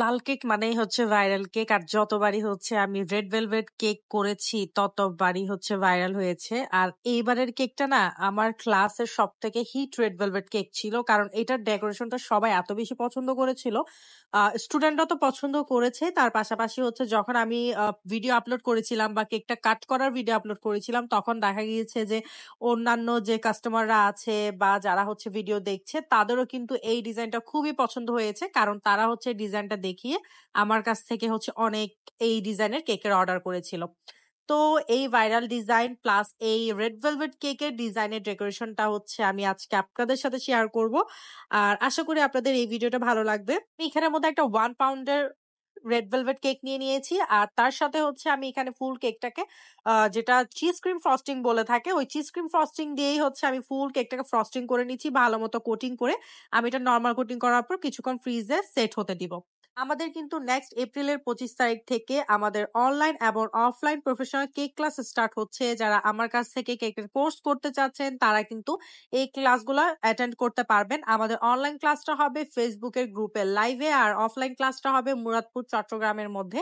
লাল cake মানেই হচ্ছে viral cake আর যতবারই হচ্ছে আমি রেড ভেলভেট কেক করেছি ততবারই হচ্ছে ভাইরাল হয়েছে আর এইবারের কেকটা না আমার ক্লাসের সব থেকে হিট রেড ভেলভেট কেক ছিল কারণ এটার ডেকোরেশনটা সবাই এত বেশি পছন্দ করেছিল স্টুডেন্টরা তো পছন্দ করেছে তার পাশাপাশি হচ্ছে যখন আমি ভিডিও আপলোড করেছিলাম বা কেকটা কাট করার ভিডিও আপলোড করেছিলাম তখন দেখা গিয়েছে যে অন্যান্য যে কাস্টমাররা আছে বা যারা হচ্ছে ভিডিও দেখছে তাদেরও কিন্তু এই ডিজাইনটা খুবই পছন্দ হয়েছে কারণ তারা হচ্ছে ডিজাইনটা দেখিয়ে আমার কাছ থেকে হচ্ছে অনেক এই ডিজাইনের কেকের অর্ডার করেছিল তো এই ভাইরাল ডিজাইন প্লাস এই রেড ভেলভেট কেকের ডিজাইনের ডেকোরেশনটা হচ্ছে আমি আজকে আপনাদের সাথে শেয়ার করব আর আশা করি আপনাদের এই ভিডিওটা ভালো লাগবে এখানের মধ্যে একটা ওয়ান পাউন্ডের রেড ভেলভেট কেক নিয়ে নিয়েছি আর তার সাথে হচ্ছে আমি এখানে ফুল কেকটাকে যেটা চিজ ক্রিম ফ্রস্টিং বলে থাকে ওই চিজ ক্রিম ফ্রস্টিং দিয়েই হচ্ছে আমি ফুল কেকটাকে ফ্রস্টিং করে নিচ্ছি ভালো মতো কোটিং করে আমি এটা নর্মাল কোটিং করার পর কিছুক্ষণ ফ্রিজে সেট হতে দিব আমাদের কিন্তু নেক্সট এপ্রিলের পঁচিশ তারিখ থেকে আমাদের অনলাইন এবং offline professional cake class start হচ্ছে যারা আমার কাছ থেকে কেকের কোর্স করতে চাচ্ছেন তারা কিন্তু এই ক্লাসগুলো অ্যাটেন্ড করতে পারবেন আমাদের অনলাইন ক্লাসটা হবে ফেসবুকের গ্রুপে লাইভে আর অফলাইন ক্লাসটা হবে মুরাদপুর চট্টগ্রামের মধ্যে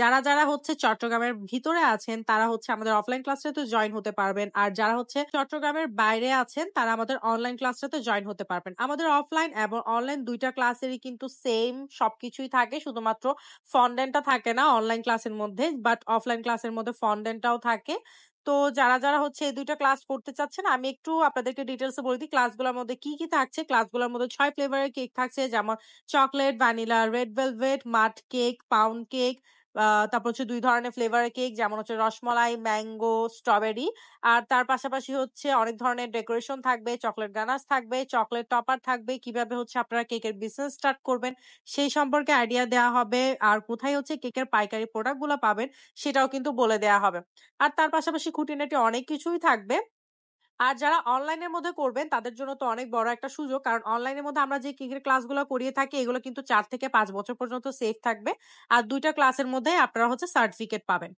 যারা যারা হচ্ছে চট্টগ্রামের ভিতরে আছেন তারা হচ্ছে আমাদের অফলাইন ক্লাসটাতে জয়েন হতে পারবেন আর যারা হচ্ছে চট্টগ্রামের বাইরে আছেন তারা আমাদের অনলাইন ক্লাসটাতে জয়েন হতে পারবেন আমাদের অফলাইন এবং অনলাইন দুইটা ক্লাসেরই কিন্তু সেম সবকিছুই থাকে শুধুমাত্র ফন্ডেন্টটা থাকে না অনলাইন ক্লাসের মধ্যে বাট অফলাইন ক্লাসের মধ্যে ফন্ডেন্টটাও থাকে তো যারা যারা হচ্ছে এই দুইটা ক্লাস করতে চাচ্ছেন আমি একটু আপনাদেরকে ডিটেলসে বলে দিই ক্লাসগুলোর মধ্যে কি কি থাকছে ক্লাসগুলোর মধ্যে ছয় ফ্লেভারের কেক থাকছে যেমন chocolate vanilla red velvet mud cake pound cake তারপর হচ্ছে দুই ধরনের ফ্লেভারের কেক যেমন হচ্ছে রসমলাই ম্যাঙ্গো স্ট্রবেরি আর তার পাশাপাশি হচ্ছে অনেক ধরনের ডেকোরেশন থাকবে চকলেট গানাস থাকবে চকলেট টপার থাকবে কিভাবে হচ্ছে আপনারা কেকের বিজনেস স্টার্ট করবেন সেই সম্পর্কে আইডিয়া দেওয়া হবে আর কোথায় হচ্ছে কেকের পাইকারি প্রোডাক্টগুলো পাবেন সেটাও কিন্তু বলে দেওয়া হবে আর তার পাশাপাশি খুঁটিনাটি অনেক কিছুই থাকবে আর যারা অনলাইনের মধ্যে করবেন তাদের জন্য তো অনেক বড় একটা সুযোগ কারণ অনলাইনের মধ্যে আমরা যে কিকের ক্লাসগুলো করিয়ে থাকি এগুলো কিন্তু চার থেকে পাঁচ বছর পর্যন্ত সেফ থাকবে আর দুইটা ক্লাসের মধ্যে আপনারা হচ্ছে সার্টিফিকেট পাবেন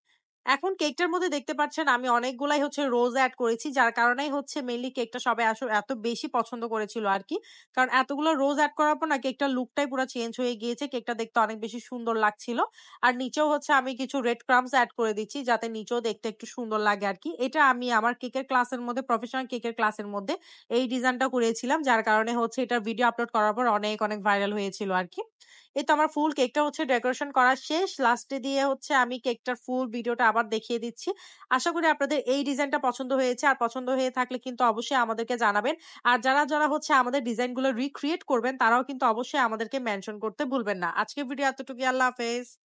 এখন কেকটার মধ্যে দেখতে পাচ্ছেন আমি অনেকগুলাই হচ্ছে রোজ অ্যাড করেছি যার কারণেই হচ্ছে মেনলি কেকটা সবাই আসলে এত বেশি পছন্দ করেছিল আর কি কারণ এতগুলো রোজ অ্যাড করার পর না কেকটার লুকটাই পুরো চেঞ্জ হয়ে গিয়েছে কেকটা দেখতে অনেক বেশি সুন্দর লাগছিল আর নিচেও হচ্ছে আমি কিছু রেড ক্রামস অ্যাড করে দিচ্ছি যাতে নিচেও দেখতে একটু সুন্দর লাগে আর কি এটা আমি আমার কেকের ক্লাসের মধ্যে প্রফেশনাল কেকের ক্লাসের মধ্যে এই ডিজাইনটা করেছিলাম যার কারণে হচ্ছে এটা ভিডিও আপলোড করার পর অনেক অনেক ভাইরাল হয়েছিল আর কি এই তো আমার ফুল কেকটা হচ্ছে ডেকোরেশন করা শেষ লাস্টে দিয়ে হচ্ছে আমি কেকটার ফুল ভিডিওটা আবার দেখিয়ে দিচ্ছি আশা করি আপনাদের এই ডিজাইনটা পছন্দ হয়েছে আর পছন্দ হয়ে থাকলে কিন্তু অবশ্যই আমাদেরকে জানাবেন আর যারা যারা হচ্ছে আমাদের ডিজাইনগুলো রিক্রিয়েট করবেন তারাও কিন্তু অবশ্যই আমাদেরকে মেনশন করতে ভুলবেন না আজকে ভিডিও এতটুকু আল্লাহ হাফেজ